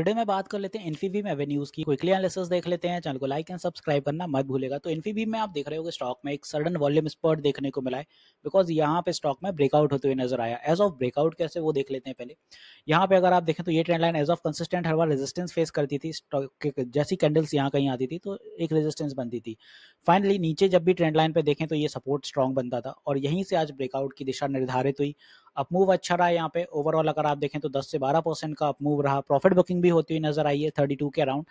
video में बात कर लेते हैं इन्फीबीम एवेन्यूज की क्विकली एनालिसिस देख लेते हैं चैनल को लाइक एंड सब्सक्राइब करना मत भूलेगा तो इन्फीबीम में आप देख रहे हो स्टॉक में एक सडन वॉल्यूम स्पर्ट देखने को मिला है बिकॉज यहाँ पे स्टॉक में ब्रेकआउट होते हुए नजर आया एज ऑफ ब्रेकआउट कैसे वो देख लेते हैं पहले यहाँ पे अगर आप देखें तो ये trend line as of consistent हर बार रेजिस्टेंस फेस करती थी स्टॉक जैसी कैंडल्स यहाँ कहीं आती थी तो एक रेजिस्टेंस बनती थी फाइनली नीचे जब भी ट्रेंड लाइन पे देखें तो ये सपोर्ट स्ट्रॉन्ग बनता था और यहीं से आज ब्रेकआउट की दिशा निर्धारित हुई अपमूव अच्छा रहा यहाँ पे ओवरऑल अगर आप देखें तो 10 से 12 परसेंट का अपमूव रहा प्रॉफिट बुकिंग भी होती हुई नजर आई है थर्टी के अराउंड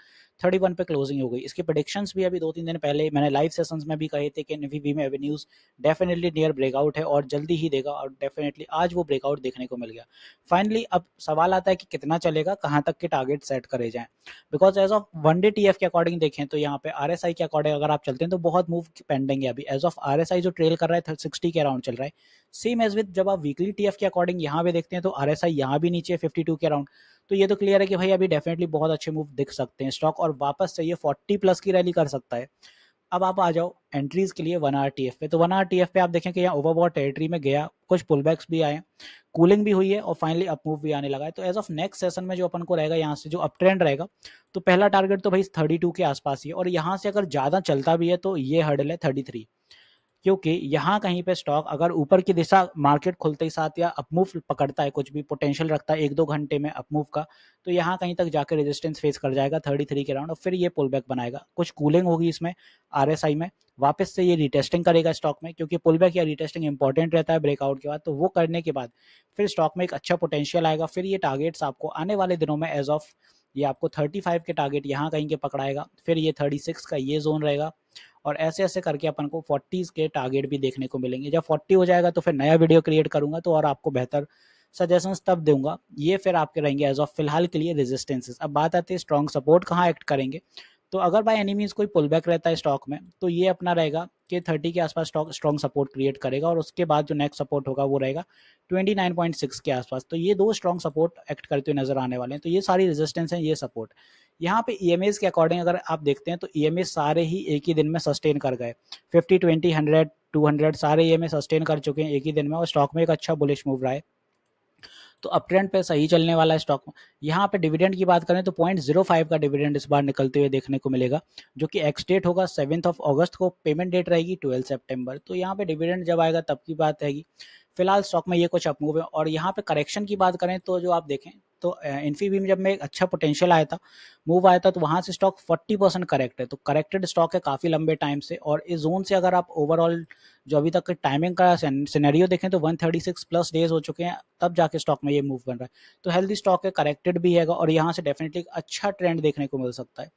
31 पे क्लोजिंग हो गई इसके प्रोडिक्शंस भी अभी दो तीन दिन पहले मैंने लाइव सेशंस में भी कहे थे कि वी में एवेन्यूज डेफिनेटली नियर ब्रेकआउट है और जल्दी ही देगा और डेफिनेटली आज वो ब्रेकआउट देखने को मिल गया फाइनली अब सवाल आता है कि कितना चलेगा कहाँ तक के टारगेट सेट करे जाए because as of one day T के अकॉर्डिंग देखें तो यहाँ पे आर के अकॉर्डिंग अगर आप चलते हैं तो बहुत मूव पेंडिंग है अभी एज ऑफ आर जो ट्रेल कर रहा है सिक्सटी के अराउंड चल रहा है सेम एज विद जब आप वीकली टीएफ के अकॉर्डिंग यहाँ पे देखते हैं तो आरएसआई यहाँ भी नीचे टू के अराउंड तो ये तो क्लियर है कि भाई अभी डेफिनेटली बहुत अच्छे मूव दिख सकते हैं स्टॉक और वापस चाहिए फोर्टी प्लस की रैली कर सकता है अब आप आ जाओ एंट्रीज के लिए वन आर टी एफ पे तो वन आर टी एफ पे आप देखें कि यहाँ ओवरबॉट टेरिटरी में गया कुछ पुलबैक्स भी आए कूलिंग भी हुई है और फाइनली अप मूव भी आने लगा है तो एज ऑफ नेक्स्ट सेशन में जो अपन को रहेगा यहाँ से जो अप ट्रेंड रहेगा तो पहला टारगेट तो भाई थर्टी टू के आसपास ही है और यहाँ से अगर ज़्यादा चलता भी है तो ये हर्डल है थर्टी थ्री क्योंकि यहाँ कहीं पे स्टॉक अगर ऊपर की दिशा मार्केट खुलते ही साथ या अपमूव पकड़ता है कुछ भी पोटेंशियल रखता है एक दो घंटे में अपमूव का तो यहाँ कहीं तक जाकर रेजिस्टेंस फेस कर जाएगा थर्टी थ्री के राउंड और फिर ये पुल बैक बनाएगा कुछ कूलिंग होगी इसमें आर में वापस से ये रिटेस्टिंग करेगा स्टॉक में क्योंकि पुल बैक या रिटेस्टिंग इंपॉर्टेंट रहता है ब्रेकआउट के बाद तो वो करने के बाद फिर स्टॉक में एक अच्छा पोटेंशियल आएगा फिर ये टारगेट्स आपको आने वाले दिनों में एज ऑफ ये आपको थर्टी के टारगेट यहाँ कहीं के पकड़ाएगा फिर ये थर्टी का ये जोन रहेगा और ऐसे ऐसे करके अपन को फोर्टीज़ के टारगेट भी देखने को मिलेंगे जब फोर्टी हो जाएगा तो फिर नया वीडियो क्रिएट करूंगा तो और आपको बेहतर सजेशंस तब दूंगा ये फिर आपके रहेंगे एज ऑफ फिलहाल के लिए रेजिस्टेंसेस अब बात आती है स्ट्रॉन्ग सपोर्ट कहाँ एक्ट करेंगे तो अगर बाय एनी मीन्स कोई पुल बैक रहता है स्टॉक में तो ये अपना रहेगा कि थर्टी के आसपास स्टॉक स्ट्रॉन्ग सपोर्ट क्रिएट करेगा और उसके बाद जो नेक्स्ट सपोर्ट होगा वो रहेगा ट्वेंटी नाइन पॉइंट सिक्स के आसपास तो ये दो स्ट्रॉन्ग सपोर्ट एक्ट करते हुए नजर आने वाले हैं तो ये सारी रेजिस्टेंस है ये सपोर्ट यहाँ पे ई e के अकॉर्डिंग अगर आप देखते हैं तो ई e सारे ही एक ही दिन में सस्टेन कर गए fifty twenty hundred two hundred सारे ई e सस्टेन कर चुके हैं एक ही दिन में और स्टॉक में एक अच्छा बुलिश मूव रहा है तो अप ट्रेंड पे सही चलने वाला है स्टॉक यहाँ पे डिविडेंड की बात करें तो पॉइंट जीरो फाइव का डिविडेंड इस बार निकलते हुए देखने को मिलेगा जो कि एक्स डेट होगा सेवेंथ ऑफ अगस्त को पेमेंट डेट रहेगी ट्वेल्थ सेप्टेम्बर तो यहाँ पे डिविडेंड जब आएगा तब की बात रहेगी फिलहाल स्टॉक में ये कुछ अपमूव है और यहाँ पे करेक्शन की बात करें तो जो आप देखें तो में जब मैं एक अच्छा पोटेंशियल आया था मूव आया था तो वहाँ से स्टॉक 40 परसेंट करेक्ट है तो करेक्टेड स्टॉक है काफ़ी लंबे टाइम से और इस जोन से अगर आप ओवरऑल जो अभी तक टाइमिंग का सिनेरियो देखें तो 136 प्लस डेज हो चुके हैं तब जाके स्टॉक में ये मूव बन रहा है तो हेल्दी स्टॉक है करेक्टेड भी है और यहाँ से डेफिनेटली अच्छा ट्रेंड देखने को मिल सकता है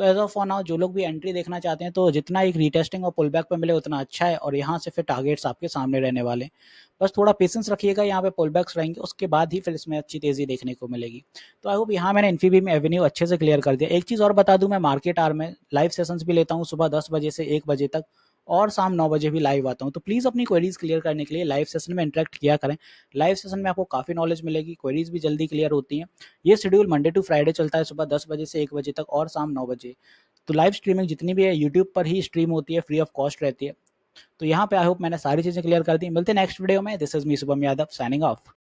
तो एज ऑफ आउ जो लोग भी एंट्री देखना चाहते हैं तो जितना एक रीटेस्टिंग और पुल बैक पर मिले उतना अच्छा है और यहाँ से फिर टारगेट्स आपके सामने रहने वाले बस थोड़ा पेशेंस रखिएगा यहाँ पे पुल बैक्स रहेंगे उसके बाद ही फिर इसमें अच्छी तेजी देखने को मिलेगी तो आई होप यहाँ मैंने इन्फीबीम एवेन्यू अच्छे से क्लियर कर दिया एक चीज़ और बता दूँ मैं मार्केट आर में लाइव सेशंस भी लेता हूँ सुबह दस बजे से एक बजे तक और शाम नौ बजे भी लाइव आता हूँ तो प्लीज़ अपनी क्वेरीज क्लियर करने के लिए लाइव सेशन में इंटरेक्ट किया करें लाइव सेशन में आपको काफ़ी नॉलेज मिलेगी क्वेरीज भी जल्दी क्लियर होती हैं ये शेड्यूल मंडे टू फ्राइडे चलता है सुबह दस बजे से एक बजे तक और शाम नौ बजे तो लाइव स्ट्रीमिंग जितनी भी है यूट्यूब पर ही स्ट्रीम होती है फ्री ऑफ कॉस्ट रहती है तो यहाँ पे आई होप मैंने सारी चीज़ें क्लियर कर दी मिलते नेक्स्ट वीडियो में this is me Shubham Yadav signing of